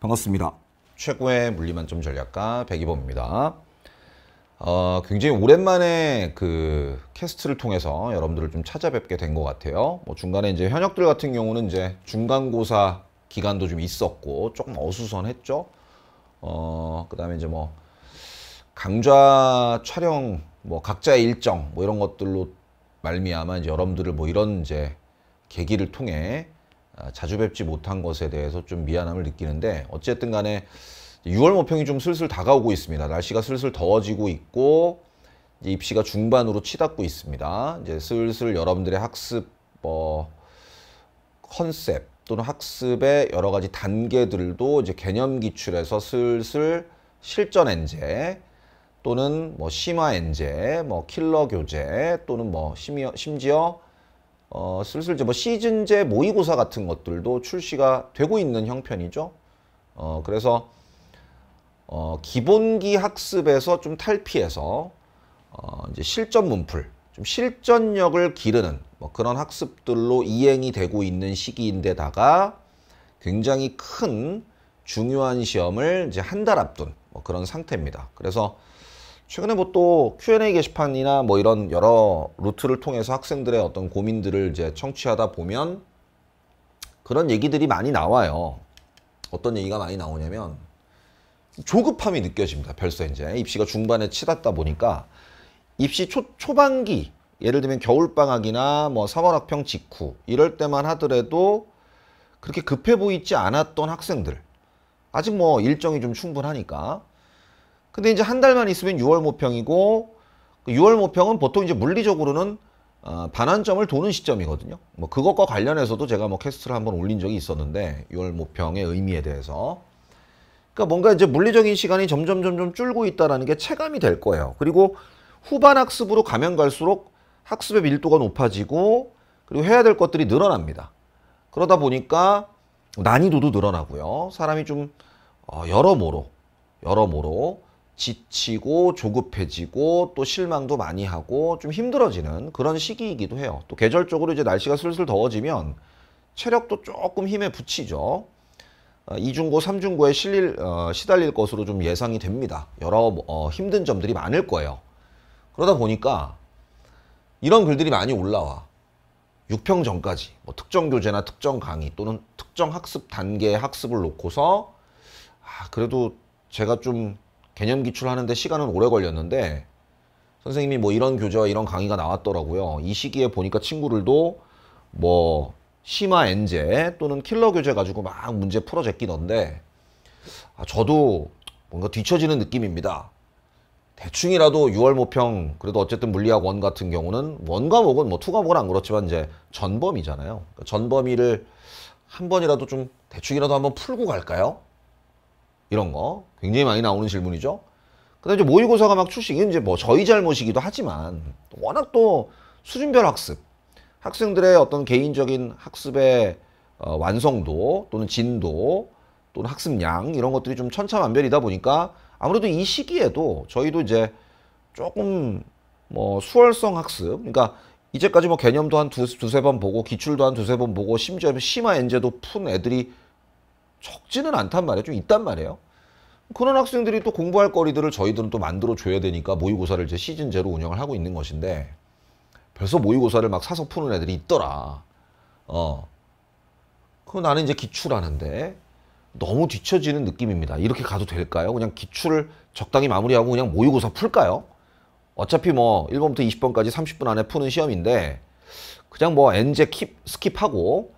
반갑습니다. 최고의 물리만점 전략가 백이범입니다. 어, 굉장히 오랜만에 그 캐스트를 통해서 여러분들을 좀 찾아뵙게 된 것 같아요. 뭐 중간에 이제 현역들 같은 경우는 이제 중간고사 기간도 좀 있었고 조금 어수선했죠. 어, 그다음에 이제 뭐 강좌 촬영 뭐 각자의 일정 뭐 이런 것들로 말미암아 이제 여러분들을 뭐 이런 이제 계기를 통해 아, 자주 뵙지 못한 것에 대해서 좀 미안함을 느끼는데 어쨌든 간에 6월 모평이 좀 슬슬 다가오고 있습니다. 날씨가 슬슬 더워지고 있고 입시가 중반으로 치닫고 있습니다. 이제 슬슬 여러분들의 학습 뭐 컨셉 또는 학습의 여러 가지 단계들도 이제 개념 기출에서 슬슬 실전 엔제 또는 뭐 심화 엔제, 뭐 킬러 교재 또는 뭐 심지어 어, 슬슬 이제 뭐 시즌제 모의고사 같은 것들도 출시가 되고 있는 형편이죠. 어, 그래서 어, 기본기 학습에서 좀 탈피해서 어, 이제 실전 문풀, 좀 실전력을 기르는 뭐 그런 학습들로 이행이 되고 있는 시기인데다가 굉장히 큰 중요한 시험을 이제 한 달 앞둔 뭐 그런 상태입니다. 그래서 최근에 뭐 또 Q&A 게시판이나 뭐 이런 여러 루트를 통해서 학생들의 어떤 고민들을 이제 청취하다 보면 그런 얘기들이 많이 나와요. 어떤 얘기가 많이 나오냐면 조급함이 느껴집니다. 벌써 이제 입시가 중반에 치닫다 보니까 입시 초, 초반기 예를 들면 겨울방학이나 뭐 3월 학평 직후 이럴 때만 하더라도 그렇게 급해 보이지 않았던 학생들 아직 뭐 일정이 좀 충분하니까 근데 이제 한 달만 있으면 6월 모평이고 6월 그 모평은 보통 이제 물리적으로는 어, 반환점을 도는 시점이거든요. 뭐 그것과 관련해서도 제가 뭐 캐스트를 한번 올린 적이 있었는데 6월 모평의 의미에 대해서 그러니까 뭔가 이제 물리적인 시간이 점점 점점 줄고 있다라는 게 체감이 될 거예요. 그리고 후반 학습으로 가면 갈수록 학습의 밀도가 높아지고 그리고 해야 될 것들이 늘어납니다. 그러다 보니까 난이도도 늘어나고요. 사람이 좀 어, 여러모로 여러모로 지치고 조급해지고 또 실망도 많이 하고 좀 힘들어지는 그런 시기이기도 해요. 또 계절적으로 이제 날씨가 슬슬 더워지면 체력도 조금 힘에 붙이죠. 어, 이중고삼중고에 실릴, 어, 시달릴 것으로 좀 예상이 됩니다. 여러 어, 힘든 점들이 많을 거예요. 그러다 보니까 이런 글들이 많이 올라와. 6평 전까지 뭐 특정 교재나 특정 강의 또는 특정 학습 단계의 학습을 놓고서 아, 그래도 제가 좀 개념 기출하는데 시간은 오래 걸렸는데 선생님이 뭐 이런 교재와 이런 강의가 나왔더라고요. 이 시기에 보니까 친구들도 뭐 심화 엔제 또는 킬러 교재 가지고 막 문제 풀어제끼던데 아, 저도 뭔가 뒤처지는 느낌입니다. 대충이라도 6월 모평 그래도 어쨌든 물리학 1 같은 경우는 원 과목은 뭐투 과목은 안 그렇지만 이제 전범위잖아요. 그러니까 전범위를 한 번이라도 좀 대충이라도 한 번 풀고 갈까요? 이런 거 굉장히 많이 나오는 질문이죠. 그다음에 모의고사가 막 출시 이건 이제 뭐 저희 잘못이기도 하지만 워낙 또 수준별 학습 학생들의 어떤 개인적인 학습의 어, 완성도 또는 진도 또는 학습량 이런 것들이 좀 천차만별이다 보니까 아무래도 이 시기에도 저희도 이제 조금 뭐 수월성 학습 그러니까 이제까지 뭐 개념도 한 두, 두세 번 보고 기출도 한 두세 번 보고 심지어 심화 엔제도 푼 애들이 적지는 않단 말이에요. 좀 있단 말이에요. 그런 학생들이 또 공부할 거리들을 저희들은 또 만들어 줘야 되니까 모의고사를 이제 시즌 제로 운영을 하고 있는 것인데 벌써 모의고사를 막 사서 푸는 애들이 있더라. 어. 그 나는 이제 기출하는데 너무 뒤처지는 느낌입니다. 이렇게 가도 될까요? 그냥 기출을 적당히 마무리하고 그냥 모의고사 풀까요? 어차피 뭐 1번부터 20번까지 30분 안에 푸는 시험인데 그냥 뭐 엔제 킵 스킵하고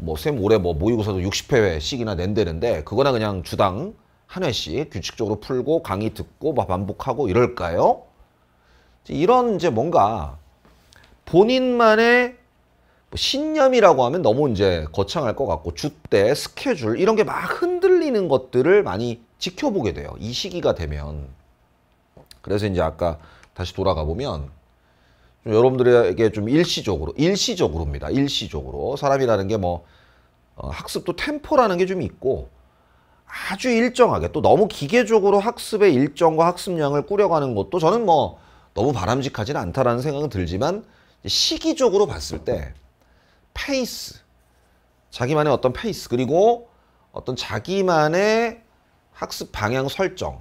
뭐쌤 올해 뭐 모의고사도 60회씩이나 낸다는데 그거나 그냥 주당 한 회씩 규칙적으로 풀고 강의 듣고 막 반복하고 이럴까요? 이런 이제 뭔가 본인만의 뭐 신념이라고 하면 너무 이제 거창할 것 같고 주 때 스케줄 이런 게 막 흔들리는 것들을 많이 지켜보게 돼요. 이 시기가 되면 그래서 이제 아까 다시 돌아가 보면 좀 여러분들에게 좀 일시적으로 일시적으로입니다. 일시적으로 사람이라는 게뭐 어, 학습도 템포라는 게 좀 있고 아주 일정하게 또 너무 기계적으로 학습의 일정과 학습량을 꾸려가는 것도 저는 뭐 너무 바람직하진 않다라는 생각은 들지만 시기적으로 봤을 때 페이스 자기만의 어떤 페이스 그리고 어떤 자기만의 학습 방향 설정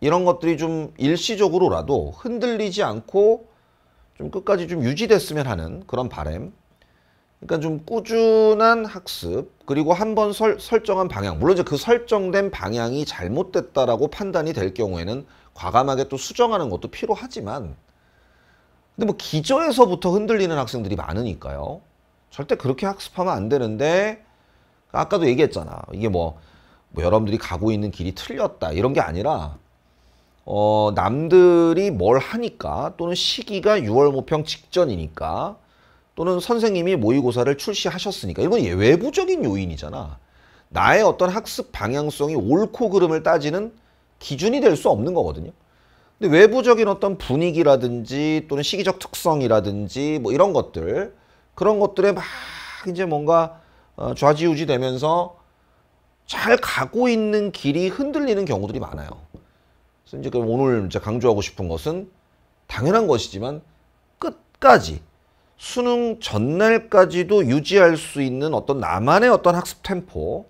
이런 것들이 좀 일시적으로라도 흔들리지 않고 좀 끝까지 좀 유지됐으면 하는 그런 바램. 그러니까 좀 꾸준한 학습 그리고 한번 설정한 방향 물론 이제 그 설정된 방향이 잘못됐다라고 판단이 될 경우에는 과감하게 또 수정하는 것도 필요하지만 근데 뭐 기저에서부터 흔들리는 학생들이 많으니까요 절대 그렇게 학습하면 안 되는데 아까도 얘기했잖아 이게 뭐, 뭐 여러분들이 가고 있는 길이 틀렸다 이런 게 아니라 어, 남들이 뭘 하니까 또는 시기가 6월 모평 직전이니까 또는 선생님이 모의고사를 출시하셨으니까 이건 외부적인 요인이잖아. 나의 어떤 학습 방향성이 옳고 그름을 따지는 기준이 될 수 없는 거거든요. 근데 외부적인 어떤 분위기라든지 또는 시기적 특성이라든지 뭐 이런 것들 그런 것들에 막 이제 뭔가 어, 좌지우지 되면서 잘 가고 있는 길이 흔들리는 경우들이 많아요. 그래서 이제 오늘 이제 강조하고 싶은 것은 당연한 것이지만 끝까지 수능 전날까지도 유지할 수 있는 어떤 나만의 어떤 학습 템포,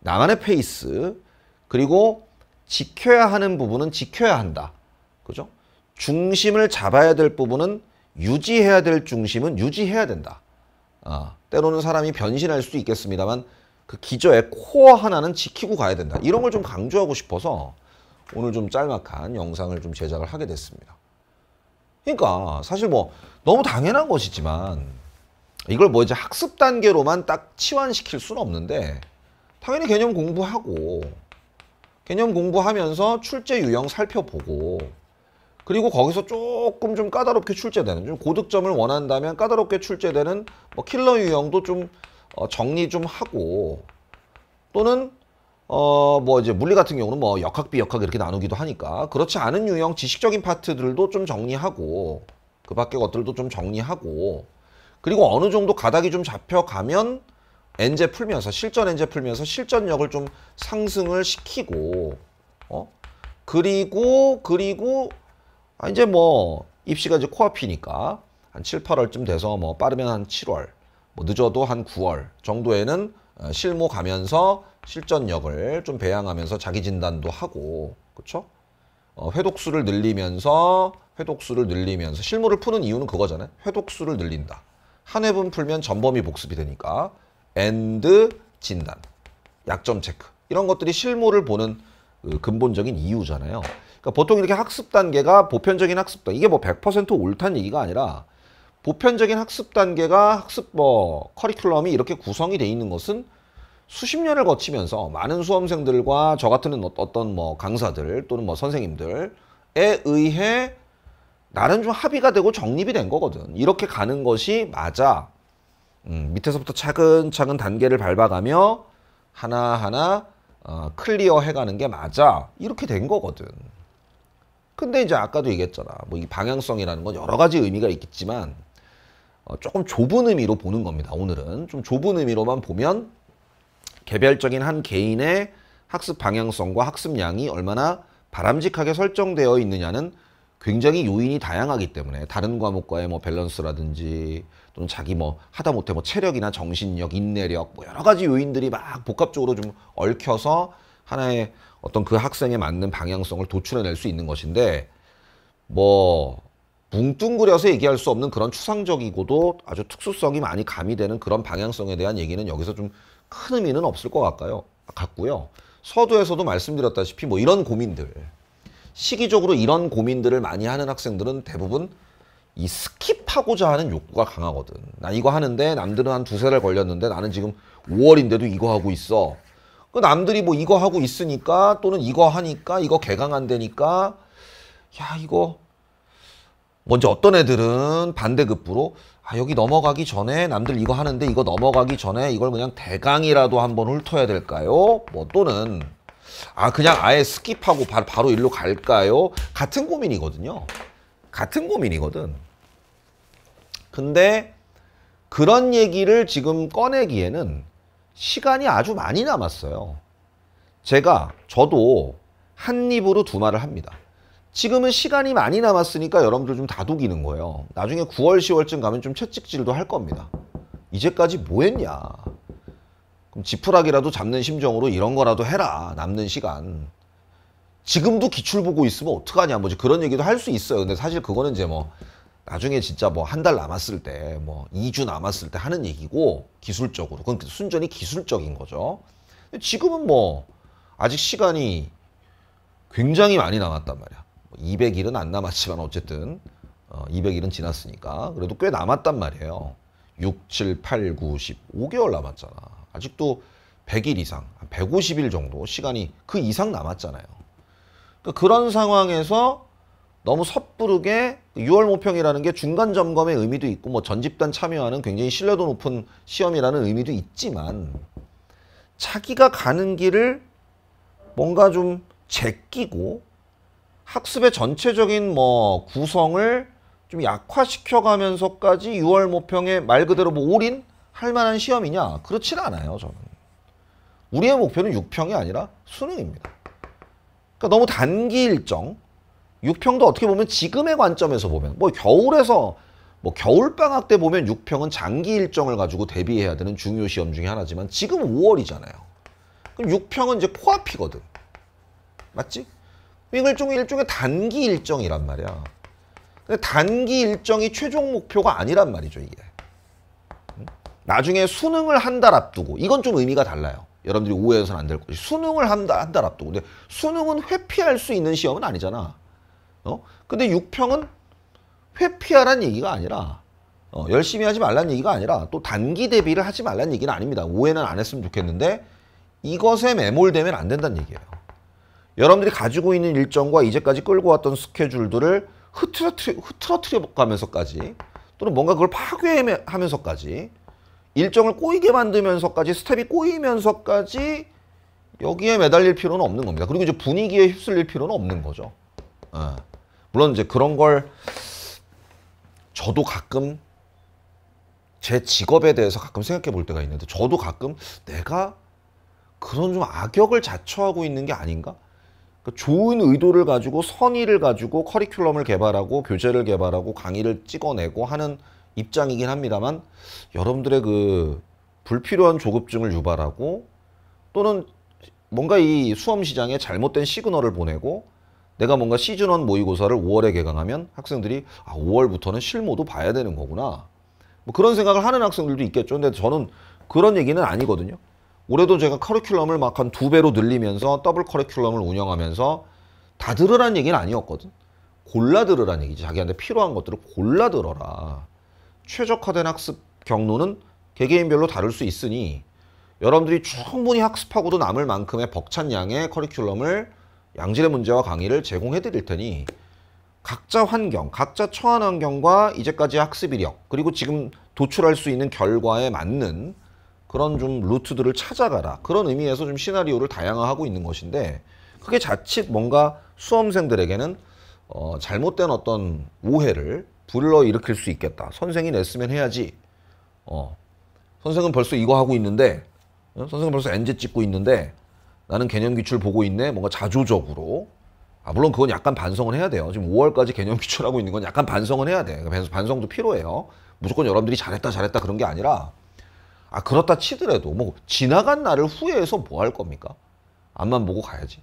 나만의 페이스, 그리고 지켜야 하는 부분은 지켜야 한다. 그죠? 중심을 잡아야 될 부분은 유지해야 될 중심은 유지해야 된다. 아, 때로는 사람이 변신할 수도 있겠습니다만 그 기저의 코어 하나는 지키고 가야 된다. 이런 걸 좀 강조하고 싶어서 오늘 좀 짤막한 영상을 좀 제작을 하게 됐습니다. 그러니까 사실 뭐 너무 당연한 것이지만 이걸 뭐 이제 학습 단계로만 딱 치환시킬 수는 없는데 당연히 개념 공부하고 개념 공부하면서 출제 유형 살펴보고 그리고 거기서 조금 좀 까다롭게 출제되는 좀 고득점을 원한다면 까다롭게 출제되는 뭐 킬러 유형도 좀 어, 정리 좀 하고 또는 어, 뭐 이제 물리 같은 경우는 뭐 역학, 비역학 이렇게 나누기도 하니까 그렇지 않은 유형 지식적인 파트들도 좀 정리하고 그 밖의 것들도 좀 정리하고 그리고 어느 정도 가닥이 좀 잡혀가면 엔제 풀면서 실전 엔제 풀면서 실전력을 좀 상승을 시키고 어 그리고 그리고 아 이제 뭐 입시가 이제 코앞이니까 한 7, 8월쯤 돼서 뭐 빠르면 한 7월 뭐 늦어도 한 9월 정도에는 어, 실무 가면서 실전력을 좀 배양하면서 자기 진단도 하고 그렇죠? 어, 회독수를 늘리면서 회독수를 늘리면서 실물을 푸는 이유는 그거잖아요. 회독수를 늘린다. 한 회분 풀면 전범위 복습이 되니까 and 진단, 약점 체크 이런 것들이 실물을 보는 그 근본적인 이유잖아요. 그러니까 보통 이렇게 학습 단계가 보편적인 학습 단계 이게 뭐 100% 옳다는 얘기가 아니라 보편적인 학습 단계가 학습 뭐 커리큘럼이 이렇게 구성이 돼 있는 것은 수십 년을 거치면서 많은 수험생들과 저 같은 어, 어떤 뭐 강사들 또는 뭐 선생님들에 의해 나름 좀 합의가 되고 정립이 된 거거든. 이렇게 가는 것이 맞아. 음, 밑에서부터 차근차근 단계를 밟아가며 하나하나 어, 클리어 해가는 게 맞아. 이렇게 된 거거든. 근데 이제 아까도 얘기했잖아. 뭐 이 방향성이라는 건 여러 가지 의미가 있겠지만 어, 조금 좁은 의미로 보는 겁니다. 오늘은 좀 좁은 의미로만 보면 개별적인 한 개인의 학습 방향성과 학습량이 얼마나 바람직하게 설정되어 있느냐는 굉장히 요인이 다양하기 때문에 다른 과목과의 뭐 밸런스라든지 또는 자기 뭐 하다 못해 뭐 체력이나 정신력, 인내력 뭐 여러 가지 요인들이 막 복합적으로 좀 얽혀서 하나의 어떤 그 학생에 맞는 방향성을 도출해낼 수 있는 것인데 뭐 뭉뚱그려서 얘기할 수 없는 그런 추상적이고도 아주 특수성이 많이 가미되는 그런 방향성에 대한 얘기는 여기서 좀큰 의미는 없을 것같아요 같고요. 서두에서도 말씀드렸다시피 뭐 이런 고민들 시기적으로 이런 고민들을 많이 하는 학생들은 대부분 이 스킵하고자 하는 욕구가 강하거든. 나 이거 하는데 남들은 한 두세 달 걸렸는데 나는 지금 5월인데도 이거 하고 있어. 그 남들이 뭐 이거 하고 있으니까 또는 이거 하니까 이거 개강 안 되니까 야 이거 먼저 어떤 애들은 반대급부로 아 여기 넘어가기 전에 남들 이거 하는데 이거 넘어가기 전에 이걸 그냥 대강이라도 한번 훑어야 될까요? 뭐 또는 아 그냥 아예 스킵하고 바로, 바로 일로 갈까요? 같은 고민이거든요. 같은 고민이거든. 근데 그런 얘기를 지금 꺼내기에는 시간이 아주 많이 남았어요. 제가 저도 한 입으로 두 말을 합니다. 지금은 시간이 많이 남았으니까 여러분들 좀 다독이는 거예요. 나중에 9월, 10월쯤 가면 좀 채찍질도 할 겁니다. 이제까지 뭐 했냐. 그럼 지푸라기라도 잡는 심정으로 이런 거라도 해라. 남는 시간. 지금도 기출 보고 있으면 어떡하냐. 뭐지 그런 얘기도 할 수 있어요. 근데 사실 그거는 이제 뭐 나중에 진짜 뭐 한 달 남았을 때, 뭐 2주 남았을 때 하는 얘기고 기술적으로. 그건 순전히 기술적인 거죠. 근데 지금은 뭐 아직 시간이 굉장히 많이 남았단 말이야. 200일은 안 남았지만 어쨌든 200일은 어, 지났으니까 그래도 꽤 남았단 말이에요. 6, 7, 8, 9, 10 5개월 남았잖아. 아직도 100일 이상, 150일 정도 시간이 그 이상 남았잖아요. 그러니까 그런 상황에서 너무 섣부르게 6월 모평이라는 게 중간 점검의 의미도 있고 뭐 전집단 참여하는 굉장히 신뢰도 높은 시험이라는 의미도 있지만 자기가 가는 길을 뭔가 좀 제끼고 학습의 전체적인 뭐 구성을 좀 약화시켜가면서까지 6월 모평에 말 그대로 뭐 올인 할 만한 시험이냐? 그렇진 않아요, 저는. 우리의 목표는 6평이 아니라 수능입니다. 그러니까 너무 단기 일정, 6평도 어떻게 보면 지금의 관점에서 보면 뭐 겨울에서 뭐 겨울방학 때 보면 6평은 장기 일정을 가지고 대비해야 되는 중요 시험 중에 하나지만 지금 5월이잖아요. 그럼 6평은 이제 코앞이거든. 맞지? 이건 일종 일종의 단기 일정이란 말이야. 근데 단기 일정이 최종 목표가 아니란 말이죠, 이게. 나중에 수능을 한 달 앞두고 이건 좀 의미가 달라요. 여러분들이 오해해서는 안될 것이 수능을 한 달 앞두고 근데 수능은 회피할 수 있는 시험은 아니잖아. 어? 근데 육평은 회피하란 얘기가 아니라 어, 열심히 하지 말란 얘기가 아니라 또 단기 대비를 하지 말란 얘기는 아닙니다. 오해는 안 했으면 좋겠는데 이것에 매몰되면 안 된다는 얘기예요. 여러분들이 가지고 있는 일정과 이제까지 끌고 왔던 스케줄들을 흐트러트려, 흐트러트려 가면서까지 또는 뭔가 그걸 파괴하면서까지 일정을 꼬이게 만들면서까지 스텝이 꼬이면서까지 여기에 매달릴 필요는 없는 겁니다. 그리고 이제 분위기에 휩쓸릴 필요는 없는 거죠. 예. 물론 이제 그런 걸 저도 가끔 제 직업에 대해서 가끔 생각해 볼 때가 있는데 저도 가끔 내가 그런 좀 악역을 자처하고 있는 게 아닌가? 그 좋은 의도를 가지고 선의를 가지고 커리큘럼을 개발하고 교재를 개발하고 강의를 찍어내고 하는 입장이긴 합니다만 여러분들의 그 불필요한 조급증을 유발하고 또는 뭔가 이 수험 시장에 잘못된 시그널을 보내고 내가 뭔가 시즌원 모의고사를 5월에 개강하면 학생들이 아 5월부터는 실무도 봐야 되는 거구나 뭐 그런 생각을 하는 학생들도 있겠죠 근데 저는 그런 얘기는 아니거든요 올해도 제가 커리큘럼을 막 한 두 배로 늘리면서 더블 커리큘럼을 운영하면서 다들으라는 얘기는 아니었거든. 골라 들으라는 얘기지. 자기한테 필요한 것들을 골라 들어라. 최적화된 학습 경로는 개개인별로 다를 수 있으니 여러분들이 충분히 학습하고도 남을 만큼의 벅찬 양의 커리큘럼을 양질의 문제와 강의를 제공해 드릴 테니 각자 환경, 각자 처한 환경과 이제까지의 학습 이력 그리고 지금 도출할 수 있는 결과에 맞는 그런 좀 루트들을 찾아가라. 그런 의미에서 좀 시나리오를 다양화하고 있는 것인데 그게 자칫 뭔가 수험생들에게는 어, 잘못된 어떤 오해를 불러일으킬 수 있겠다. 선생이 냈으면 해야지. 어, 선생은 벌써 이거 하고 있는데 어? 선생은 벌써 엔제 찍고 있는데 나는 개념 기출 보고 있네. 뭔가 자조적으로. 아, 물론 그건 약간 반성을 해야 돼요. 지금 5월까지 개념 기출하고 있는 건 약간 반성을 해야 돼. 반성도 필요해요. 무조건 여러분들이 잘했다 잘했다 그런 게 아니라 아 그렇다 치더라도 뭐 지나간 날을 후회해서 뭐 할 겁니까? 앞만 보고 가야지.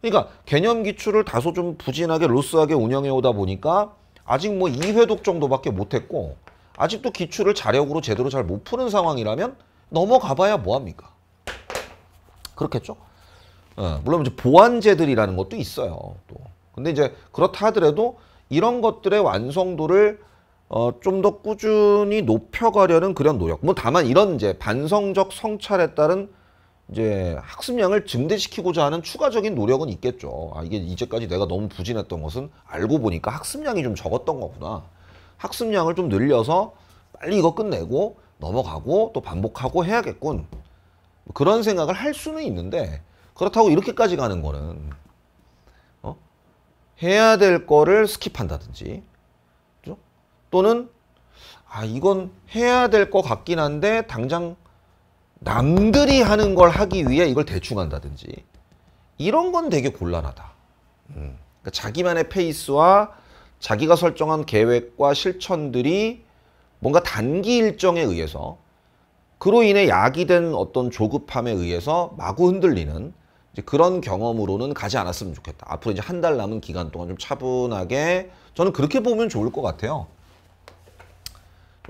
그러니까 개념 기출을 다소 좀 부진하게 로스하게 운영해 오다 보니까 아직 뭐 2회독 정도밖에 못했고 아직도 기출을 자력으로 제대로 잘 못 푸는 상황이라면 넘어가 봐야 뭐합니까? 그렇겠죠? 어, 물론 이제 보완제들이라는 것도 있어요. 또. 근데 이제 그렇다 하더라도 이런 것들의 완성도를 어, 좀 더 꾸준히 높여가려는 그런 노력. 뭐 다만 이런 이제 반성적 성찰에 따른 이제 학습량을 증대시키고자 하는 추가적인 노력은 있겠죠. 아, 이게 이제까지 내가 너무 부진했던 것은 알고 보니까 학습량이 좀 적었던 거구나. 학습량을 좀 늘려서 빨리 이거 끝내고 넘어가고 또 반복하고 해야겠군. 그런 생각을 할 수는 있는데 그렇다고 이렇게까지 가는 거는 어? 해야 될 거를 스킵한다든지 또는 아 이건 해야 될 것 같긴 한데 당장 남들이 하는 걸 하기 위해 이걸 대충 한다든지 이런 건 되게 곤란하다. 음. 그러니까 자기만의 페이스와 자기가 설정한 계획과 실천들이 뭔가 단기 일정에 의해서 그로 인해 야기된 어떤 조급함에 의해서 마구 흔들리는 이제 그런 경험으로는 가지 않았으면 좋겠다. 앞으로 이제 한 달 남은 기간 동안 좀 차분하게 저는 그렇게 보면 좋을 것 같아요.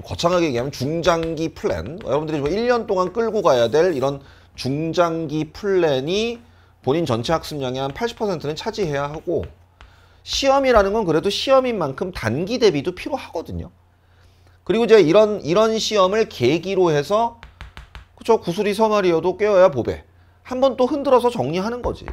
거창하게 얘기하면 중장기 플랜 여러분들이 1년 동안 끌고 가야 될 이런 중장기 플랜이 본인 전체 학습량의 한 80%는 차지해야 하고 시험이라는 건 그래도 시험인 만큼 단기 대비도 필요하거든요. 그리고 이제 이런 이런 시험을 계기로 해서 그쵸 구슬이 서말이어도 깨어야 보배. 한 번 또 흔들어서 정리하는 거지.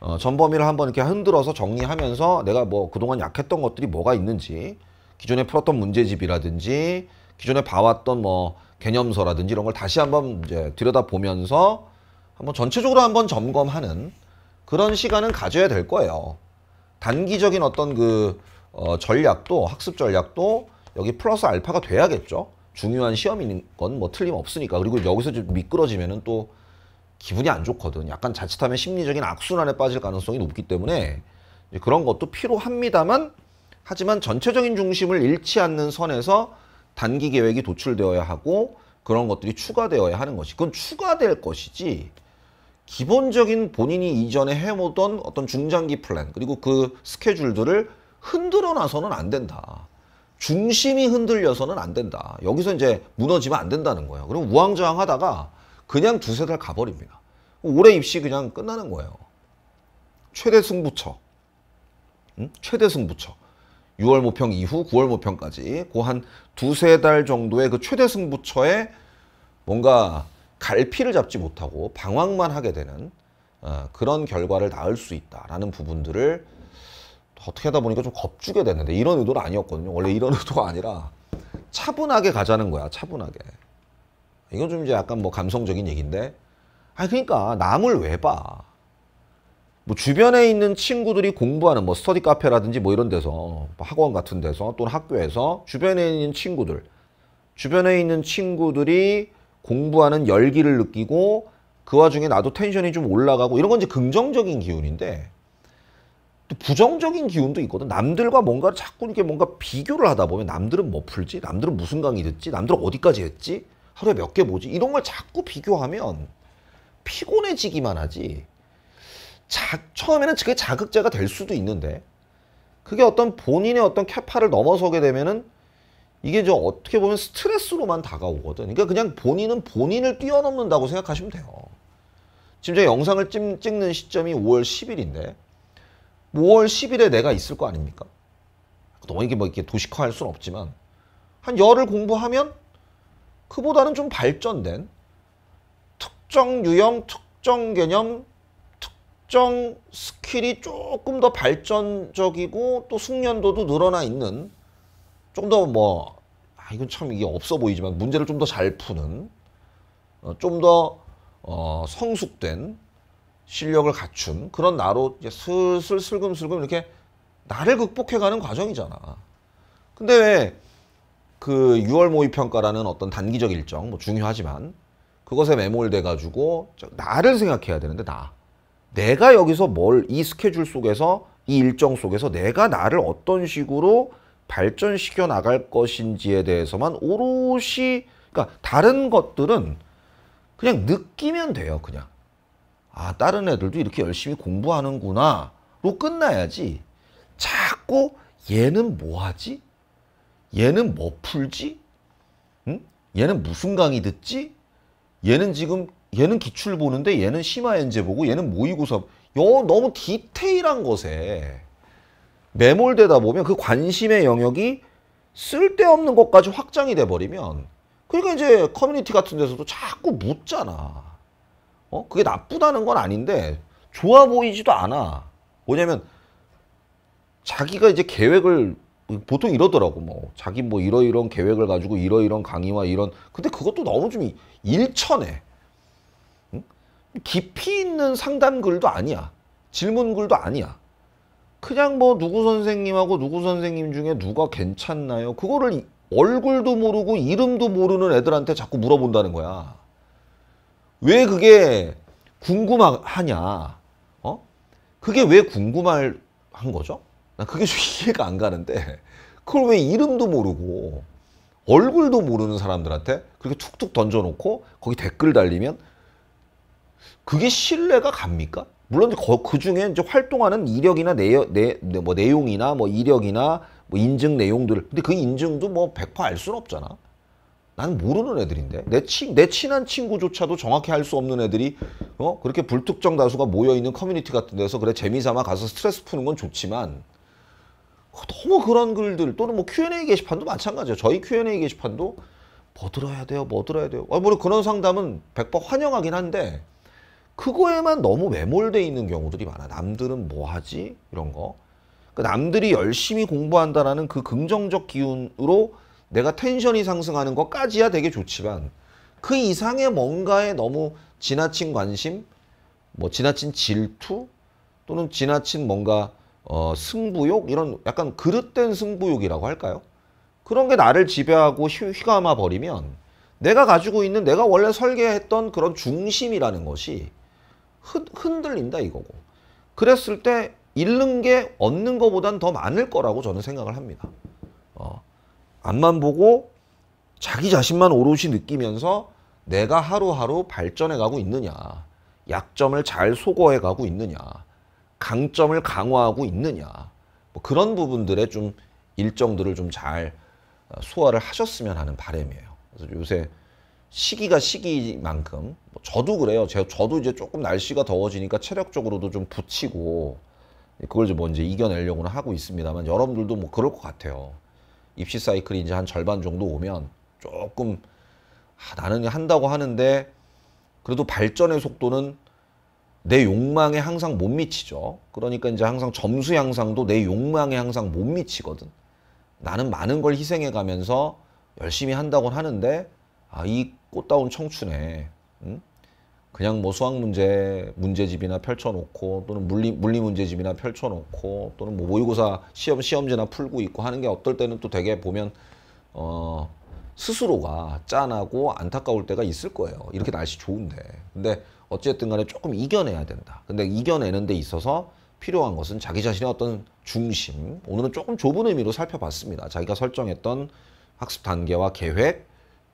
어, 전범위를 한 번 이렇게 흔들어서 정리하면서 내가 뭐 그동안 약했던 것들이 뭐가 있는지 기존에 풀었던 문제집이라든지 기존에 봐왔던 뭐 개념서라든지 이런 걸 다시 한번 이제 들여다보면서 한번 전체적으로 한번 점검하는 그런 시간은 가져야 될 거예요. 단기적인 어떤 그어 전략도 학습 전략도 여기 플러스 알파가 돼야겠죠. 중요한 시험인 건 뭐 틀림없으니까. 그리고 여기서 좀 미끄러지면은 또 기분이 안 좋거든. 약간 자칫하면 심리적인 악순환에 빠질 가능성이 높기 때문에 그런 것도 필요합니다만 하지만 전체적인 중심을 잃지 않는 선에서 단기 계획이 도출되어야 하고 그런 것들이 추가되어야 하는 것이 그건 추가될 것이지 기본적인 본인이 이전에 해오던 어떤 중장기 플랜 그리고 그 스케줄들을 흔들어 놔서는 안 된다. 중심이 흔들려서는 안 된다. 여기서 이제 무너지면 안 된다는 거예요. 그럼 우왕좌왕 하다가 그냥 두세 달 가버립니다. 올해 입시 그냥 끝나는 거예요. 최대 승부처. 응? 최대 승부처. 6월 모평 이후 9월 모평까지 고한 그 두세 달 정도의 그 최대 승부처에 뭔가 갈피를 잡지 못하고 방황만 하게 되는 어, 그런 결과를 낳을 수 있다라는 부분들을 어떻게 하다 보니까 좀 겁주게 됐는데 이런 의도는 아니었거든요. 원래 이런 의도가 아니라 차분하게 가자는 거야. 차분하게. 이건 좀 이제 약간 뭐 감성적인 얘기인데 아 그러니까 남을 왜 봐. 뭐 주변에 있는 친구들이 공부하는 뭐 스터디 카페라든지 뭐 이런 데서 뭐 학원 같은 데서 또는 학교에서 주변에 있는 친구들 주변에 있는 친구들이 공부하는 열기를 느끼고 그 와중에 나도 텐션이 좀 올라가고 이런 건 이제 긍정적인 기운인데 또 부정적인 기운도 있거든. 남들과 뭔가 를 자꾸 이렇게 뭔가 비교를 하다 보면 남들은 뭐 풀지? 남들은 무슨 강의 듣지? 남들은 어디까지 했지? 하루에 몇 개 보지? 이런 걸 자꾸 비교하면 피곤해지기만 하지 자, 처음에는 그게 자극제가 될 수도 있는데 그게 어떤 본인의 어떤 캐파를 넘어서게 되면은 이게 저 어떻게 보면 스트레스로만 다가오거든. 그러니까 그냥 본인은 본인을 뛰어넘는다고 생각하시면 돼요. 지금 제가 영상을 찜, 찍는 시점이 5월 10일인데 5월 10일에 내가 있을 거 아닙니까? 너무 이게 뭐 이렇게 도식화할 순 없지만 한 열을 공부하면 그보다는 좀 발전된 특정 유형, 특정 개념, 특정 스킬이 조금 더 발전적이고 또 숙련도도 늘어나 있는 좀 더뭐 아, 이건 참 이게 없어 보이지만 문제를 좀 더 잘 푸는 어, 좀 더 어, 성숙된 실력을 갖춘 그런 나로 이제 슬슬 슬금슬금 이렇게 나를 극복해가는 과정이잖아. 근데 왜 그 6월 모의평가라는 어떤 단기적 일정 뭐 중요하지만 그것에 매몰돼 가지고 나를 생각해야 되는데 나 내가 여기서 뭘 이 스케줄 속에서 이 일정 속에서 내가 나를 어떤 식으로 발전시켜 나갈 것인지에 대해서만 오롯이 그러니까 다른 것들은 그냥 느끼면 돼요 그냥 아 다른 애들도 이렇게 열심히 공부하는구나 로 끝나야지 자꾸 얘는 뭐하지 얘는 뭐 풀지 응? 얘는 무슨 강의 듣지 얘는 지금 얘는 기출 보는데 얘는 심화연재 보고 얘는 모의고사 요 너무 디테일한 것에 매몰되다 보면 그 관심의 영역이 쓸데없는 것까지 확장이 돼버리면 그러니까 이제 커뮤니티 같은 데서도 자꾸 묻잖아. 어? 그게 나쁘다는 건 아닌데 좋아 보이지도 않아. 뭐냐면 자기가 이제 계획을 보통 이러더라고 뭐 자기 뭐 이러이런 계획을 가지고 이러이런 강의와 이런 근데 그것도 너무 좀 일천해 깊이 있는 상담 글도 아니야. 질문 글도 아니야. 그냥 뭐 누구 선생님하고 누구 선생님 중에 누가 괜찮나요? 그거를 얼굴도 모르고 이름도 모르는 애들한테 자꾸 물어본다는 거야. 왜 그게 궁금하냐? 어? 그게 왜 궁금한 거죠? 나 그게 이해가 안 가는데 그걸 왜 이름도 모르고 얼굴도 모르는 사람들한테 그렇게 툭툭 던져놓고 거기 댓글 달리면 그게 신뢰가 갑니까? 물론 그 중에 이제 활동하는 이력이나 내, 내, 뭐 내용이나 뭐 이력이나 뭐 인증 내용들 근데 그 인증도 뭐 100%알 수는 없잖아. 난 모르는 애들인데 내, 친, 내 친한 친구조차도 정확히 알 수 없는 애들이 어 그렇게 불특정 다수가 모여있는 커뮤니티 같은 데서 그래 재미삼아 가서 스트레스 푸는 건 좋지만 어, 너무 그런 글들 또는 뭐 Q&A 게시판도 마찬가지예요 저희 Q&A 게시판도 뭐 들어야 돼요 뭐 들어야 돼요 아 물론 그런 상담은 백퍼 환영하긴 한데 그거에만 너무 매몰돼 있는 경우들이 많아. 남들은 뭐 하지? 이런 거. 그러니까 남들이 열심히 공부한다라는 그 긍정적 기운으로 내가 텐션이 상승하는 것까지야 되게 좋지만 그 이상의 뭔가에 너무 지나친 관심, 뭐 지나친 질투 또는 지나친 뭔가 어, 승부욕 이런 약간 그릇된 승부욕이라고 할까요? 그런 게 나를 지배하고 휘감아 버리면 내가 가지고 있는 내가 원래 설계했던 그런 중심이라는 것이 흔들린다 이거고 그랬을 때 잃는 게 얻는 것보단 더 많을 거라고 저는 생각을 합니다. 어, 앞만 보고 자기 자신만 오롯이 느끼면서 내가 하루하루 발전해 가고 있느냐 약점을 잘 소거해 가고 있느냐 강점을 강화하고 있느냐 뭐 그런 부분들의 좀 일정들을 좀잘 어, 소화를 하셨으면 하는 바람이에요. 그래서 요새 시기가 시기만큼 뭐 저도 그래요. 제, 저도 이제 조금 날씨가 더워지니까 체력적으로도 좀 붙이고 그걸 이제 먼저 뭐 이겨내려고는 하고 있습니다만 여러분들도 뭐 그럴 것 같아요. 입시 사이클이 이제 한 절반 정도 오면 조금 아, 나는 한다고 하는데 그래도 발전의 속도는 내 욕망에 항상 못 미치죠. 그러니까 이제 항상 점수 향상도 내 욕망에 항상 못 미치거든. 나는 많은 걸 희생해 가면서 열심히 한다고 하는데 아, 이 꽃다운 청춘에 응? 그냥 뭐 수학 문제 문제집이나 펼쳐놓고 또는 물리 물리 문제집이나 펼쳐놓고 또는 뭐 모의고사 시험 시험지나 풀고 있고 하는 게 어떨 때는 또 되게 보면 어 스스로가 짠하고 안타까울 때가 있을 거예요. 이렇게 날씨 좋은데 근데 어쨌든 간에 조금 이겨내야 된다. 근데 이겨내는 데 있어서 필요한 것은 자기 자신의 어떤 중심 오늘은 조금 좁은 의미로 살펴봤습니다. 자기가 설정했던 학습 단계와 계획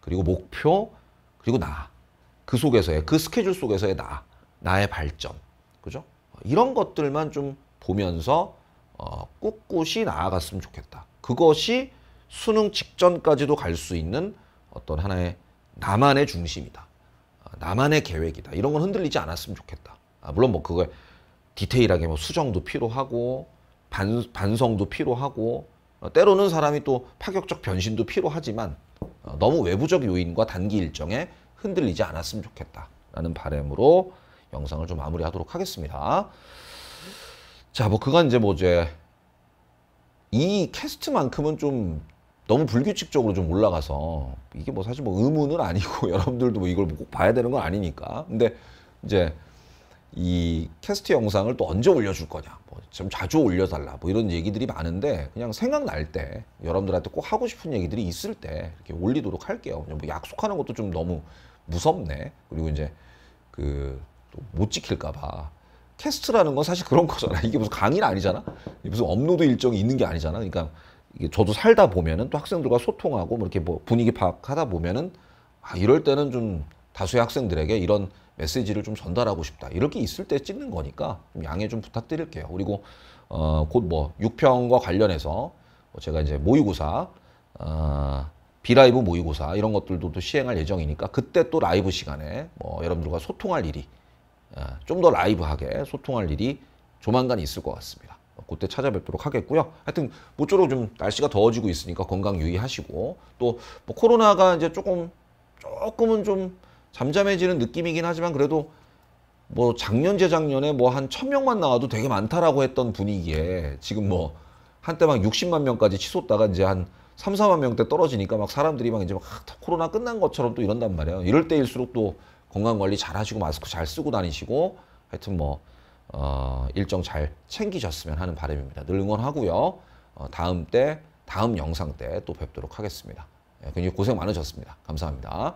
그리고 목표, 그리고 나. 그 속에서의, 그 스케줄 속에서의 나. 나의 발전. 그죠? 이런 것들만 좀 보면서 어, 꿋꿋이 나아갔으면 좋겠다. 그것이 수능 직전까지도 갈 수 있는 어떤 하나의 나만의 중심이다. 어, 나만의 계획이다. 이런 건 흔들리지 않았으면 좋겠다. 아, 물론 뭐 그걸 디테일하게 뭐 수정도 필요하고 반, 반성도 필요하고 어, 때로는 사람이 또 파격적 변신도 필요하지만 어, 너무 외부적 요인과 단기 일정에 흔들리지 않았으면 좋겠다라는 바램으로 영상을 좀 마무리하도록 하겠습니다. 자, 뭐 그간 이제 뭐 이제 이 캐스트만큼은 좀 너무 불규칙적으로 좀 올라가서 이게 뭐 사실 뭐 의무는 아니고 여러분들도 뭐 이걸 뭐 꼭 봐야 되는 건 아니니까. 근데 이제 이 캐스트 영상을 또 언제 올려줄 거냐 뭐좀 자주 올려달라 뭐 이런 얘기들이 많은데 그냥 생각날 때 여러분들한테 꼭 하고 싶은 얘기들이 있을 때 이렇게 올리도록 할게요 뭐 약속하는 것도 좀 너무 무섭네 그리고 이제 그또 못 지킬까봐 캐스트라는 건 사실 그런 거잖아 이게 무슨 강의는 아니잖아 이게 무슨 업로드 일정이 있는 게 아니잖아 그러니까 이게 저도 살다 보면은 또 학생들과 소통하고 뭐 이렇게 뭐 분위기 파악하다 보면은 아 이럴 때는 좀 다수의 학생들에게 이런 메시지를 좀 전달하고 싶다. 이렇게 있을 때 찍는 거니까 좀 양해 좀 부탁드릴게요. 그리고 어, 곧뭐6평과 관련해서 뭐 제가 이제 모의고사 어, 비라이브 모의고사 이런 것들도 또 시행할 예정이니까 그때 또 라이브 시간에 뭐 여러분들과 소통할 일이 어, 좀더 라이브하게 소통할 일이 조만간 있을 것 같습니다. 그때 찾아뵙도록 하겠고요. 하여튼 모쪼록 좀 날씨가 더워지고 있으니까 건강 유의하시고 또뭐 코로나가 이제 조금 조금은 좀 잠잠해지는 느낌이긴 하지만 그래도 뭐 작년 재작년에 뭐 한 천명만 나와도 되게 많다라고 했던 분위기에 지금 뭐 한때 막 60만 명까지 치솟다가 이제 한 3, 4만 명대 떨어지니까 막 사람들이 막 이제 막 코로나 끝난 것처럼 또 이런단 말이에요. 이럴 때일수록 또 건강 관리 잘 하시고 마스크 잘 쓰고 다니시고 하여튼 뭐 어, 일정 잘 챙기셨으면 하는 바람입니다. 늘 응원하고요. 어, 다음 때 다음 영상 때 또 뵙도록 하겠습니다. 예, 굉장히 고생 많으셨습니다. 감사합니다.